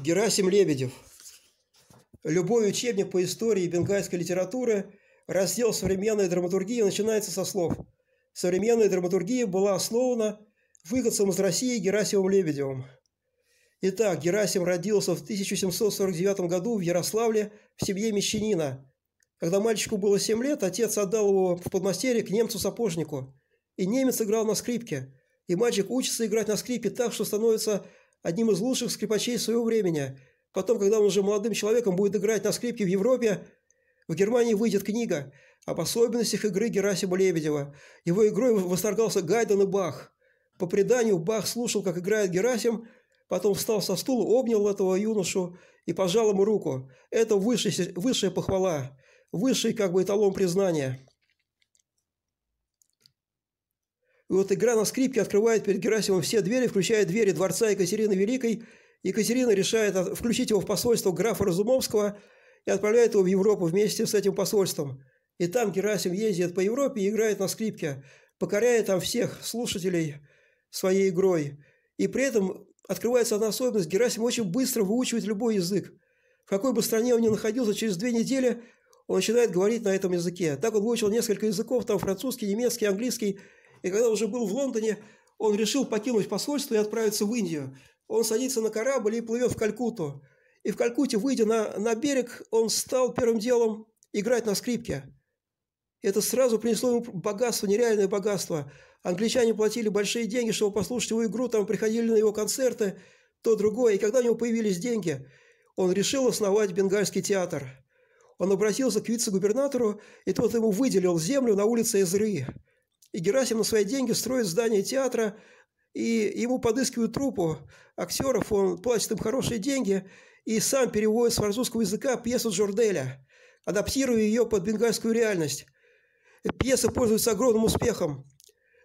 Герасим Лебедев. Любой учебник по истории бенгальской литературы, раздел современной драматургии начинается со слов «Современная драматургия была основана выходцем из России Герасимом Лебедевым». Итак, Герасим родился в 1749 году в Ярославле в семье мещанина. Когда мальчику было 7 лет, отец отдал его в подмастерье к немцу-сапожнику. И немец играл на скрипке. И мальчик учится играть на скрипке так, что становится одним из лучших скрипачей своего времени. Потом, когда он уже молодым человеком будет играть на скрипке в Европе, в Германии выйдет книга об особенностях игры Герасима Лебедева. Его игрой восторгался Гайден и Бах. По преданию, Бах слушал, как играет Герасим, потом встал со стула, обнял этого юношу и пожал ему руку. Это высшая, высшая похвала, высший как бы эталон признания. И вот игра на скрипке открывает перед Герасимом все двери, включая двери дворца Екатерины Великой. Екатерина решает включить его в посольство графа Разумовского и отправляет его в Европу вместе с этим посольством. И там Герасим ездит по Европе и играет на скрипке, покоряя там всех слушателей своей игрой. И при этом открывается одна особенность. Герасим очень быстро выучивает любой язык. В какой бы стране он ни находился, через две недели он начинает говорить на этом языке. Так он выучил несколько языков, там французский, немецкий, английский, и когда уже был в Лондоне, он решил покинуть посольство и отправиться в Индию. Он садится на корабль и плывет в Калькуту. И в Калькуте, выйдя на, на берег, он стал первым делом играть на скрипке. И Это сразу принесло ему богатство, нереальное богатство. Англичане платили большие деньги, чтобы послушать его игру, там приходили на его концерты, то другое. И когда у него появились деньги, он решил основать бенгальский театр. Он обратился к вице-губернатору, и тот ему выделил землю на улице Эзры. И Герасим на свои деньги строит здание театра, и ему подыскивают труппу актеров, он платит им хорошие деньги, и сам переводит с французского языка пьесу Джорделя, адаптируя ее под бенгальскую реальность. Пьеса пользуется огромным успехом.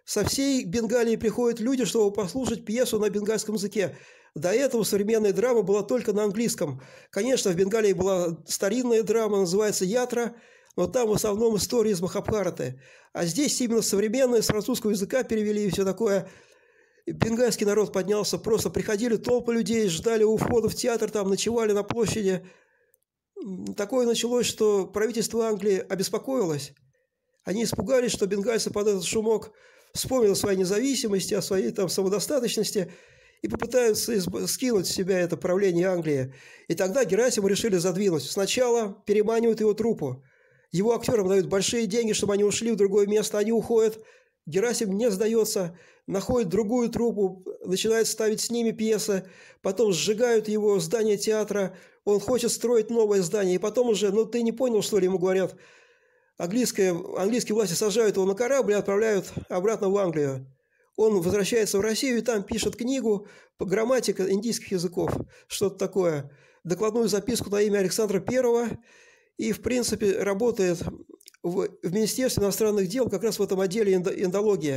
Со всей Бенгалии приходят люди, чтобы послушать пьесу на бенгальском языке. До этого современная драма была только на английском. Конечно, в Бенгалии была старинная драма, называется «Ятра», но там в основном история из Махабхараты. А здесь именно современные с французского языка перевели и все такое. Бенгальский народ поднялся, просто приходили толпы людей, ждали у входа в театр, там ночевали на площади. Такое началось, что правительство Англии обеспокоилось. Они испугались, что бенгальцы под этот шумок вспомнили о своей независимости, о своей там самодостаточности и попытаются скинуть с себя это правление Англии. И тогда Герасима решили задвинуть. Сначала переманивают его трупу. Его актерам дают большие деньги, чтобы они ушли в другое место, они уходят. Герасим не сдается, находит другую трупу, начинает ставить с ними пьесы, потом сжигают его здание театра, он хочет строить новое здание, и потом уже, ну ты не понял, что ли, ему говорят, Английская, английские власти сажают его на корабль и отправляют обратно в Англию. Он возвращается в Россию и там пишет книгу по грамматике индийских языков, что-то такое, докладную записку на имя Александра Первого, и, в принципе, работает в, в Министерстве иностранных дел как раз в этом отделе индология.